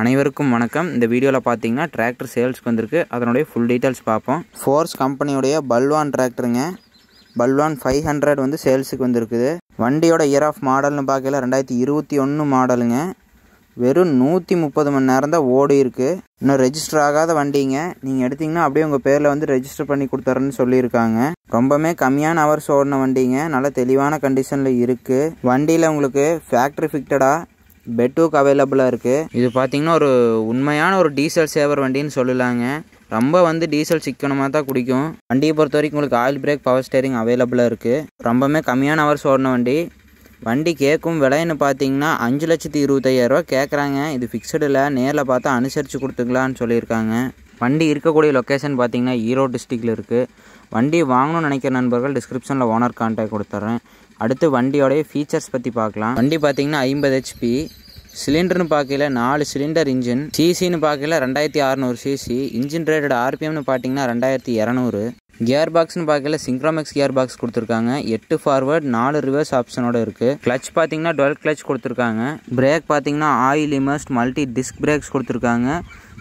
அனைவருக்கும் வணக்கம் இந்த வீடியோவில் பார்த்தீங்கன்னா டிராக்டர் சேல்ஸ்க்கு வந்திருக்கு அதனுடைய ஃபுல் டீட்டெயில்ஸ் பார்ப்போம் ஃபோர்ஸ் கம்பெனியுடைய பல்வான் டிராக்டருங்க பல்வான் ஃபைவ் ஹண்ட்ரட் வந்து சேல்ஸுக்கு வந்திருக்குது வண்டியோட இயர் ஆஃப் மாடல்னு பார்க்கல ரெண்டாயிரத்தி இருபத்தி ஒன்று மாடலுங்க வெறும் நூற்றி முப்பது மணி நேரம் தான் ஓடி இருக்குது இன்னும் ரெஜிஸ்டர் ஆகாத வண்டிங்க நீங்கள் எடுத்திங்கன்னா அப்படியே உங்கள் பேரில் வந்து ரெஜிஸ்டர் பண்ணி கொடுத்துறேன்னு சொல்லியிருக்காங்க ரொம்பவுமே கம்மியான ஹவர்ஸ் ஓடின வண்டிங்க நல்லா தெளிவான கண்டிஷனில் இருக்குது வண்டியில் உங்களுக்கு ஃபேக்ட்ரி ஃபிக்டடாக பெட்டுக்கு அவைலபிளாக இருக்குது இது பார்த்திங்கன்னா ஒரு உண்மையான ஒரு டீசல் சேவர் வண்டின்னு சொல்லலாங்க ரொம்ப வந்து டீசல் சிக்கனமாக தான் குடிக்கும் வண்டியை பொறுத்த வரைக்கும் உங்களுக்கு ஆயில் பிரேக் பவர் ஸ்டேரிங் அவைலபிளாக இருக்குது ரொம்பவுமே கம்மியான ஹவர்ஸ் ஓடின வண்டி வண்டி கேட்கும் விலைன்னு பார்த்தீங்கன்னா அஞ்சு லட்சத்தி இருபத்தையாயிரரூவா கேட்குறாங்க இது ஃபிக்ஸடில் நேரில் பார்த்தா அனுசரித்து கொடுத்துக்கலான்னு சொல்லியிருக்காங்க வண்டி இருக்கக்கூடிய லொக்கேஷன் பார்த்தீங்கன்னா ஈரோடு டிஸ்ட்ரிக்டில் இருக்குது வண்டி வாங்கணும்னு நினைக்கிற நண்பர்கள் டிஸ்கிரிப்ஷனில் ஓனர் கான்டாக்ட் கொடுத்துட்றேன் அடுத்து வண்டியோடைய ஃபீச்சர்ஸ் பற்றி பார்க்கலாம் வண்டி பார்த்தீங்கன்னா ஐம்பது ஹெச்பி சிலிண்டர்னு பார்க்கல நாலு சிலிண்டர் இன்ஜின் சிசின்னு பார்க்கல ரெண்டாயிரத்தி அறநூறு சிசி இன்ஜின் ரேட்டட் ஆர்பிஎம்னு பார்த்தீங்கன்னா ரெண்டாயிரத்தி இரநூறு கியர் பாக்ஸ்னு பார்க்கல சிங்க்ரோமெக்ஸ் கியர் பாக்ஸ் கொடுத்துருக்காங்க எட்டு ஃபார்வர்ட் நாலு ரிவர்ஸ் ஆப்ஷனோட இருக்குது கிளச் பார்த்தீங்கன்னா டுவெல் கிளச் கொடுத்துருக்காங்க பிரேக் பார்த்தீங்கன்னா oil immersed multi disc brakes கொடுத்துருக்காங்க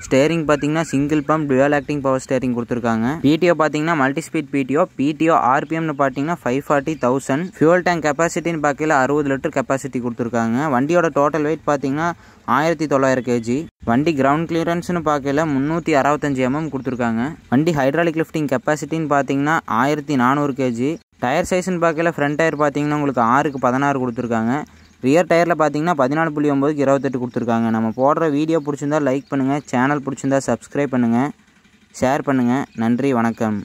ஸ்டேரிங் பார்த்தீங்கன்னா single pump dual acting power steering கொடுத்துருக்காங்க பிடிஓ பார்த்தீங்கன்னா மல்டி ஸ்பீட் பிடிஓ பிடிஓ ஆர்பிஎம்னு பார்த்தீங்கன்னா five forty thousand fuel tank கெப்பாசிட்டின்னு பார்க்கல அறுபது லிட்டர் கெப்பாசிட்டி கொடுத்துருக்காங்க வண்டியோட டோட்டல் வெயிட் பார்த்தீங்கன்னா ஆயிரத்தி தொள்ளாயிரம் கேஜி வண்டி கிரவுண்ட் கிளியரன்ஸ்னு பார்க்கல முந்நூற்றி அறுபத்தஞ்சி எம்எம் கொடுத்துருக்காங்க வண்டி ஹைட்ராலிக் லிஃப்டிங் கெப்பாசிட்டின்னு பார்த்தீங்கன்னா ஆயிரத்தி நானூறு கேஜி டயர் சைஸ்ன்னு பார்க்கல ஃப்ரண்ட் டயர் பார்த்தீங்கன்னா உங்களுக்கு ஆறுக்கு பதினாறு கொடுத்துருக்காங்க ரியர் டயரில் பார்த்தீங்கன்னா பதினாலு புள்ளி ஒம்பதுக்கு இருபத்தெட்டு கொடுத்துருக்காங்க நம்ம போடுற வீடியோ பிடிச்சிருந்தா லைக் பண்ணுங்கள் சேனல் பிடிச்சிருந்தா சப்ஸ்கிரைப் பண்ணுங்கள் ஷேர் பண்ணுங்கள் நன்றி வணக்கம்